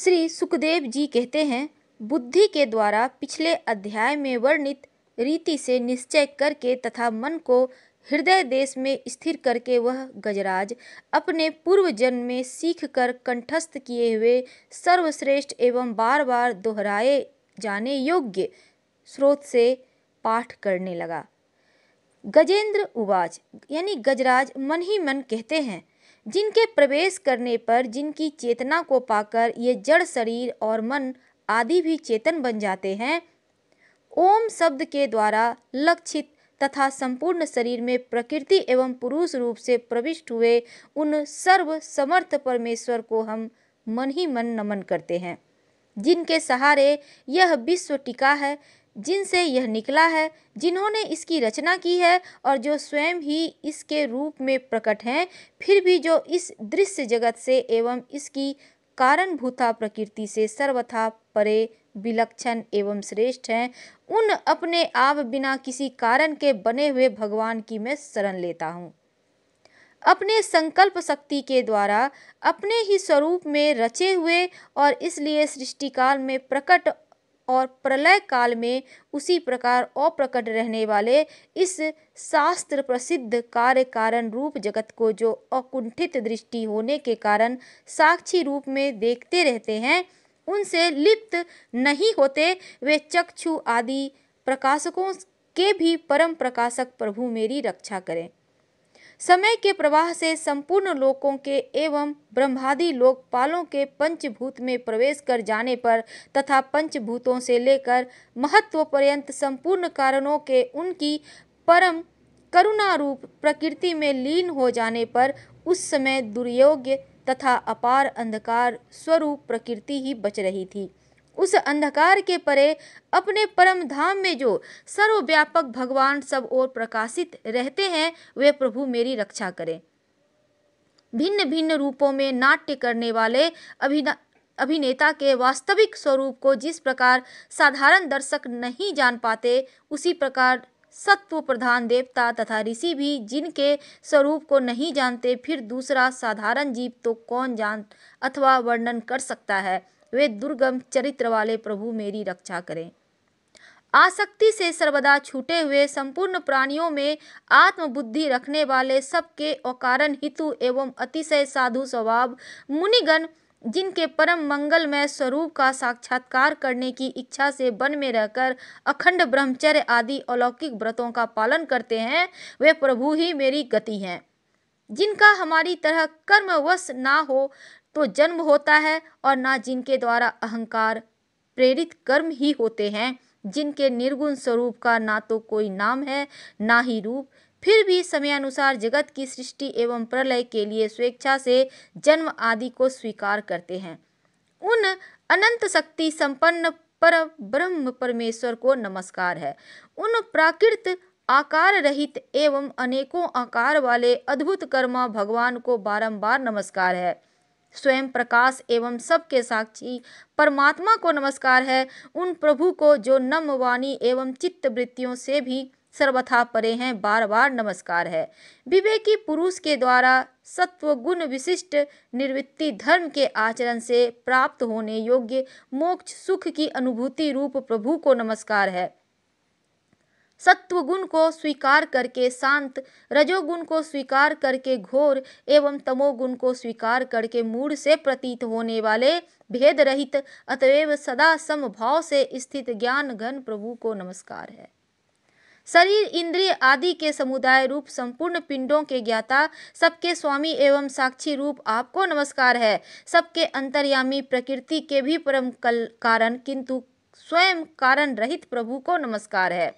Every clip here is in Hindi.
श्री सुखदेव जी कहते हैं बुद्धि के द्वारा पिछले अध्याय में वर्णित रीति से निश्चय करके तथा मन को हृदय देश में स्थिर करके वह गजराज अपने पूर्व जन्म में सीख कर कंठस्थ किए हुए सर्वश्रेष्ठ एवं बार बार दोहराए जाने योग्य स्रोत से पाठ करने लगा गजेंद्र उवाच यानी गजराज मन ही मन कहते हैं जिनके प्रवेश करने पर जिनकी चेतना को पाकर ये जड़ शरीर और मन आदि भी चेतन बन जाते हैं ओम शब्द के द्वारा लक्षित तथा संपूर्ण शरीर में प्रकृति एवं पुरुष रूप से प्रविष्ट हुए उन सर्व समर्थ परमेश्वर को हम मन ही मन नमन करते हैं जिनके सहारे यह विश्व टिका है जिनसे यह निकला है जिन्होंने इसकी रचना की है और जो स्वयं ही इसके रूप में प्रकट हैं फिर भी जो इस दृश्य जगत से एवं इसकी कारणभूता प्रकृति से सर्वथा परे विलक्षण एवं श्रेष्ठ हैं उन अपने आप बिना किसी कारण के बने हुए भगवान की मैं शरण लेता हूँ अपने संकल्प शक्ति के द्वारा अपने ही स्वरूप में रचे हुए और इसलिए सृष्टिकाल में प्रकट और प्रलय काल में उसी प्रकार अप्रकट रहने वाले इस शास्त्र प्रसिद्ध कार्य कारण रूप जगत को जो अकुंठित दृष्टि होने के कारण साक्षी रूप में देखते रहते हैं उनसे लिप्त नहीं होते वे चक्षु आदि प्रकाशकों के भी परम प्रकाशक प्रभु मेरी रक्षा करें समय के प्रवाह से संपूर्ण लोकों के एवं ब्रह्मादि लोकपालों के पंचभूत में प्रवेश कर जाने पर तथा पंचभूतों से लेकर महत्व पर्यंत संपूर्ण कारणों के उनकी परम करुणा रूप प्रकृति में लीन हो जाने पर उस समय दुर्योग्य तथा अपार अंधकार स्वरूप प्रकृति ही बच रही थी उस अंधकार के परे अपने परम धाम में जो सर्वव्यापक भगवान सब ओर प्रकाशित रहते हैं वे प्रभु मेरी रक्षा करें भिन्न भिन्न रूपों में नाट्य करने वाले अभिना अभिनेता के वास्तविक स्वरूप को जिस प्रकार साधारण दर्शक नहीं जान पाते उसी प्रकार सत्व प्रधान देवता तथा ऋषि भी जिनके स्वरूप को नहीं जानते फिर दूसरा साधारण जीव तो कौन जान अथवा वर्णन कर सकता है वे दुर्गम चरित्र वाले प्रभु मेरी रक्षा करें आसक्ति से सर्वदा छूटे हुए संपूर्ण प्राणियों में आत्मबुद्धि रखने वाले सबके अकारण हितु एवं अतिशय साधु स्वभाव मुनिगण जिनके परम मंगलमय स्वरूप का साक्षात्कार करने की इच्छा से वन में रहकर अखंड ब्रह्मचर्य आदि अलौकिक व्रतों का पालन करते हैं वे प्रभु ही मेरी गति हैं जिनका हमारी तरह कर्मवश ना हो तो जन्म होता है और ना जिनके द्वारा अहंकार प्रेरित कर्म ही होते हैं जिनके निर्गुण स्वरूप का ना तो कोई नाम है ना ही रूप फिर भी समयानुसार जगत की सृष्टि एवं प्रलय के लिए स्वेच्छा से जन्म आदि को स्वीकार करते हैं उन अनंत शक्ति संपन्न पर ब्रह्म परमेश्वर को नमस्कार है उन प्राकृत आकार रहित एवं अनेकों आकार वाले अद्भुत कर्मा भगवान को बारंबार नमस्कार है स्वयं प्रकाश एवं सबके साक्षी परमात्मा को नमस्कार है उन प्रभु को जो नम वाणी एवं चित्त वृत्तियों से भी सर्वथा परे हैं बार बार नमस्कार है विवेकी पुरुष के द्वारा सत्व गुण विशिष्ट निर्वृत्ति धर्म के आचरण से प्राप्त होने योग्य मोक्ष सुख की अनुभूति रूप प्रभु को नमस्कार है सत्वगुण को स्वीकार करके शांत रजोगुण को स्वीकार करके घोर एवं तमोगुण को स्वीकार करके मूड से प्रतीत होने वाले भेद रहित अतएव सदा समभाव से स्थित ज्ञान घन प्रभु को नमस्कार है शरीर इंद्रिय आदि के समुदाय रूप संपूर्ण पिंडों के ज्ञाता सबके स्वामी एवं साक्षी रूप आपको नमस्कार है सबके अंतर्यामी प्रकृति के भी परम कल कारण किंतु स्वयं कारण रहित प्रभु को नमस्कार है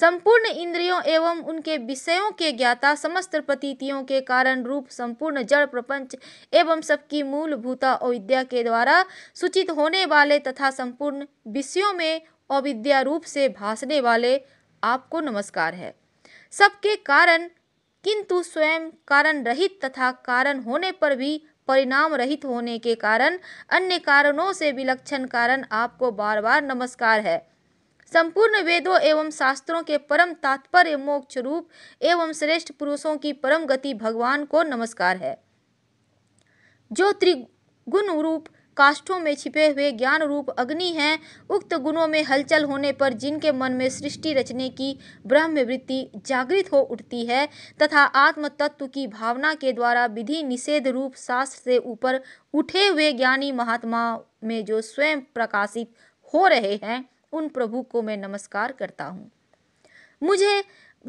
संपूर्ण इंद्रियों एवं उनके विषयों के ज्ञाता समस्त प्रतीतियों के कारण रूप संपूर्ण जड़ प्रपंच एवं सबकी मूलभूता अविद्या के द्वारा सूचित होने वाले तथा संपूर्ण विषयों में अविद्या रूप से भासने वाले आपको नमस्कार है सबके कारण किंतु स्वयं कारण रहित तथा कारण होने पर भी परिणाम रहित होने के कारण अन्य कारणों से विलक्षण कारण आपको बार बार नमस्कार है संपूर्ण वेदों एवं शास्त्रों के परम तात्पर्य मोक्ष रूप एवं श्रेष्ठ पुरुषों की परम गति भगवान को नमस्कार है जो त्रिगुण रूप काष्ठों में छिपे हुए ज्ञान रूप अग्नि हैं उक्त गुणों में हलचल होने पर जिनके मन में सृष्टि रचने की ब्रह्म वृत्ति जागृत हो उठती है तथा आत्म तत्व की भावना के द्वारा विधि निषेध रूप शास्त्र से ऊपर उठे हुए ज्ञानी महात्मा में जो स्वयं प्रकाशित हो रहे हैं उन प्रभु को मैं नमस्कार करता हूँ मुझे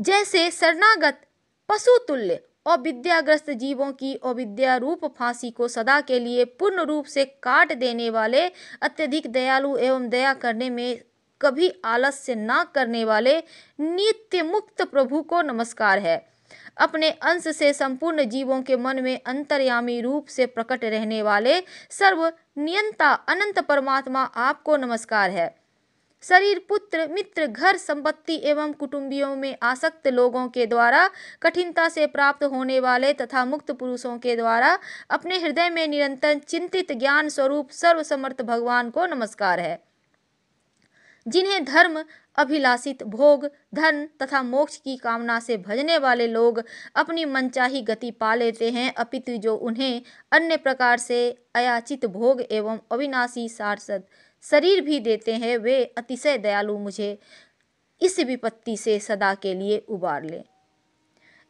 जैसे शरणागत पशु तुल्य और विद्याग्रस्त जीवों की अविद्या रूप फांसी को सदा के लिए पूर्ण रूप से काट देने वाले अत्यधिक दयालु एवं दया करने में कभी आलस्य ना करने वाले नित्य मुक्त प्रभु को नमस्कार है अपने अंश से संपूर्ण जीवों के मन में अंतर्यामी रूप से प्रकट रहने वाले सर्व नियंता अनंत परमात्मा आपको नमस्कार है शरीर पुत्र मित्र घर संपत्ति एवं कुटुंबियों में आसक्त लोगों के द्वारा कठिनता से प्राप्त होने वाले तथा मुक्त पुरुषों के द्वारा अपने हृदय में निरंतर चिंतित ज्ञान स्वरूप सर्वसमर्थ भगवान को नमस्कार है जिन्हें धर्म अभिलाषित भोग धन तथा मोक्ष की कामना से भजने वाले लोग अपनी मनचाही गति पा लेते हैं अपितु जो उन्हें अन्य प्रकार से अयाचित भोग एवं अविनाशी सारसद शरीर भी देते हैं वे अतिशय दयालु मुझे इस विपत्ति से सदा के लिए उबार लें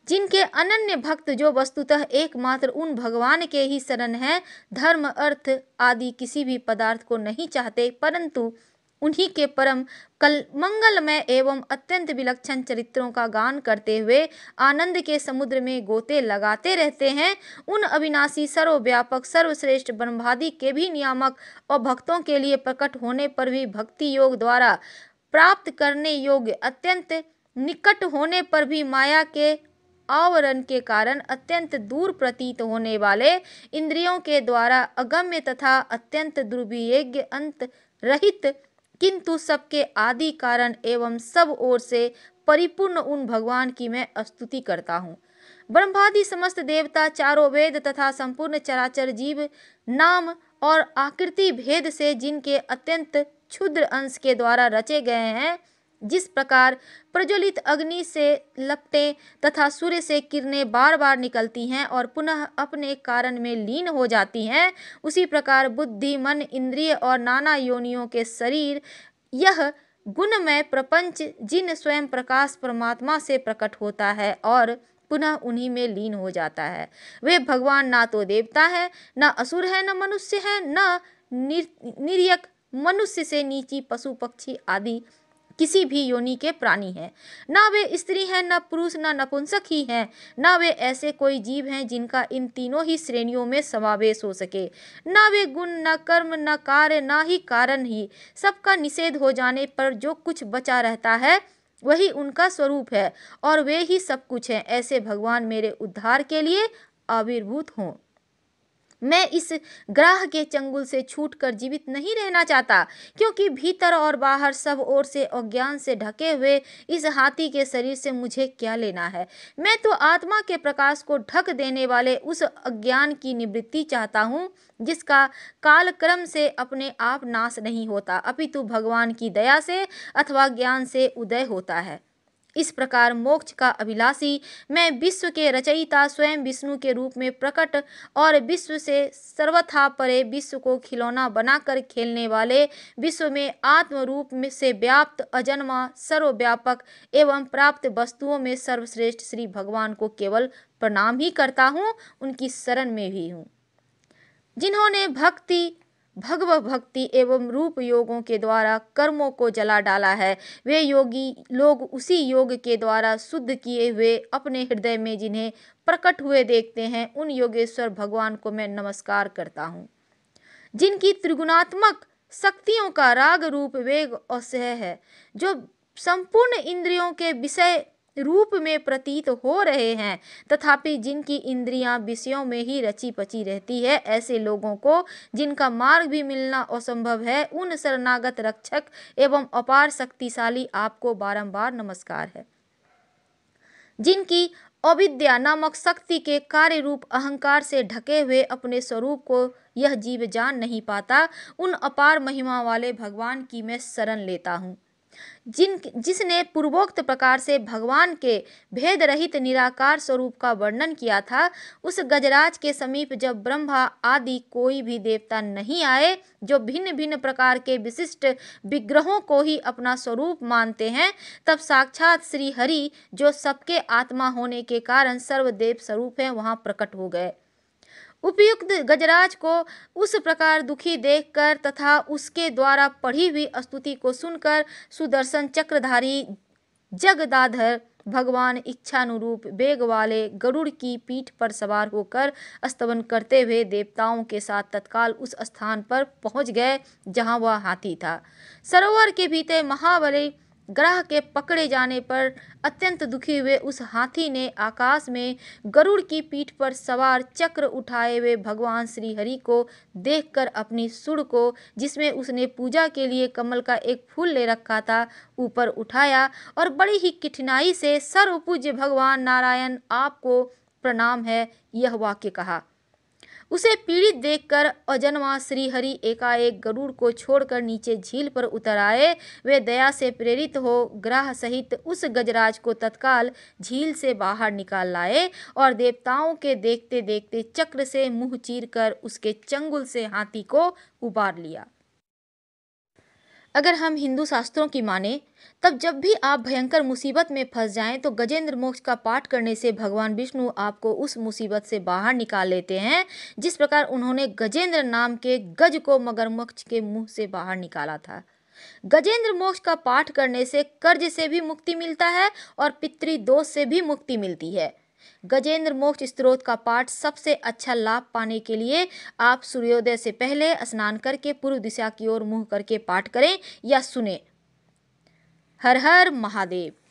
जिनके अनन्य भक्त जो वस्तुतः एकमात्र उन भगवान के ही शरण हैं धर्म अर्थ आदि किसी भी पदार्थ को नहीं चाहते परंतु उन्हीं के परम कल मंगलमय एवं अत्यंत विलक्षण चरित्रों का गान करते हुए आनंद के समुद्र में गोते लगाते रहते हैं उन अविनाशी सर्वव्यापक सर्वश्रेष्ठ ब्रह्मादि के भी नियामक और भक्तों के लिए प्रकट होने पर भी भक्ति योग द्वारा प्राप्त करने योग्य अत्यंत निकट होने पर भी माया के आवरण के कारण अत्यंत दूर प्रतीत होने वाले इंद्रियों के द्वारा अगम्य तथा अत्यंत दुर्भिज्ञ अंत रहित किंतु सबके आदि कारण एवं सब ओर से परिपूर्ण उन भगवान की मैं स्तुति करता हूँ ब्रह्मादि समस्त देवता चारों वेद तथा संपूर्ण चराचर जीव नाम और आकृति भेद से जिनके अत्यंत क्षुद्र अंश के द्वारा रचे गए हैं जिस प्रकार प्रज्वलित अग्नि से लपटें तथा सूर्य से किरणें बार बार निकलती हैं और पुनः अपने कारण में लीन हो जाती हैं उसी प्रकार बुद्धि मन इंद्रिय और नाना योनियों के शरीर यह गुणमय प्रपंच जिन स्वयं प्रकाश परमात्मा से प्रकट होता है और पुनः उन्हीं में लीन हो जाता है वे भगवान ना तो देवता है न असुर है न मनुष्य है न निर्यक मनुष्य से नीची पशु पक्षी आदि किसी भी योनि के प्राणी हैं ना वे स्त्री हैं ना पुरुष ना नपुंसक ही हैं ना वे ऐसे कोई जीव हैं जिनका इन तीनों ही श्रेणियों में समावेश हो सके ना वे गुण न कर्म न कार्य ना ही कारण ही सबका निषेध हो जाने पर जो कुछ बचा रहता है वही उनका स्वरूप है और वे ही सब कुछ हैं ऐसे भगवान मेरे उद्धार के लिए आविर्भूत हों मैं इस ग्राह के चंगुल से छूट कर जीवित नहीं रहना चाहता क्योंकि भीतर और बाहर सब ओर से अज्ञान से ढके हुए इस हाथी के शरीर से मुझे क्या लेना है मैं तो आत्मा के प्रकाश को ढक देने वाले उस अज्ञान की निवृत्ति चाहता हूँ जिसका कालक्रम से अपने आप नाश नहीं होता अपितु भगवान की दया से अथवा ज्ञान से उदय होता है इस प्रकार मोक्ष का अभिलाषी मैं विश्व के रचयिता स्वयं विष्णु के रूप में प्रकट और विश्व से सर्वथा परे विश्व को खिलौना बनाकर खेलने वाले विश्व में आत्म रूप में से व्याप्त अजन्मा सर्वव्यापक एवं प्राप्त वस्तुओं में सर्वश्रेष्ठ श्री भगवान को केवल प्रणाम ही करता हूँ उनकी शरण में भी हूँ जिन्होंने भक्ति भगव भक्ति एवं रूप योगों के द्वारा कर्मों को जला डाला है वे योगी लोग उसी योग के द्वारा शुद्ध किए हुए अपने हृदय में जिन्हें प्रकट हुए देखते हैं उन योगेश्वर भगवान को मैं नमस्कार करता हूँ जिनकी त्रिगुणात्मक शक्तियों का राग रूप वेग असह है जो संपूर्ण इंद्रियों के विषय रूप में प्रतीत हो रहे हैं तथापि जिनकी इंद्रियां विषयों में ही रची पची रहती है ऐसे लोगों को जिनका मार्ग भी मिलना असंभव है उन शरणागत रक्षक एवं अपार शक्तिशाली आपको बारंबार नमस्कार है जिनकी अविद्या नामक शक्ति के कार्य रूप अहंकार से ढके हुए अपने स्वरूप को यह जीव जान नहीं पाता उन अपार महिमा वाले भगवान की मैं शरण लेता हूँ जिन जिसने पूर्वोक्त प्रकार से भगवान के भेद रहित निराकार स्वरूप का वर्णन किया था उस गजराज के समीप जब ब्रह्मा आदि कोई भी देवता नहीं आए जो भिन्न भिन्न प्रकार के विशिष्ट विग्रहों को ही अपना स्वरूप मानते हैं तब साक्षात श्री हरि जो सबके आत्मा होने के कारण सर्वदेव स्वरूप हैं वहाँ प्रकट हो गए उपयुक्त गजराज को उस प्रकार दुखी देखकर तथा उसके द्वारा पढ़ी हुई स्तुति को सुनकर सुदर्शन चक्रधारी जगदाधर भगवान इच्छानुरूप वेग वाले गरुड़ की पीठ पर सवार होकर स्तवन करते हुए देवताओं के साथ तत्काल उस स्थान पर पहुंच गए जहां वह हाथी था सरोवर के भीतर महाबली ग्रह के पकड़े जाने पर अत्यंत दुखी हुए उस हाथी ने आकाश में गरुड़ की पीठ पर सवार चक्र उठाए हुए भगवान श्री हरि को देखकर अपनी सुड़ को जिसमें उसने पूजा के लिए कमल का एक फूल ले रखा था ऊपर उठाया और बड़ी ही कठिनाई से सर्वपूज्य भगवान नारायण आपको प्रणाम है यह वाक्य कहा उसे पीड़ित देखकर अजन्मा श्रीहरि एकाएक गरुड़ को छोड़कर नीचे झील पर उतर आए वे दया से प्रेरित हो ग्रह सहित उस गजराज को तत्काल झील से बाहर निकाल लाए और देवताओं के देखते देखते चक्र से मुंह चीर कर उसके चंगुल से हाथी को उबार लिया अगर हम हिंदू शास्त्रों की माने तब जब भी आप भयंकर मुसीबत में फंस जाएं तो गजेंद्र मोक्ष का पाठ करने से भगवान विष्णु आपको उस मुसीबत से बाहर निकाल लेते हैं जिस प्रकार उन्होंने गजेंद्र नाम के गज को मोक्ष के मुंह से बाहर निकाला था गजेंद्र मोक्ष का पाठ करने से कर्ज से भी मुक्ति मिलता है और पितृदोष से भी मुक्ति मिलती है गजेंद्र मोक्ष स्त्रोत का पाठ सबसे अच्छा लाभ पाने के लिए आप सूर्योदय से पहले स्नान करके पूर्व दिशा की ओर मुंह करके पाठ करें या सुने हर हर महादेव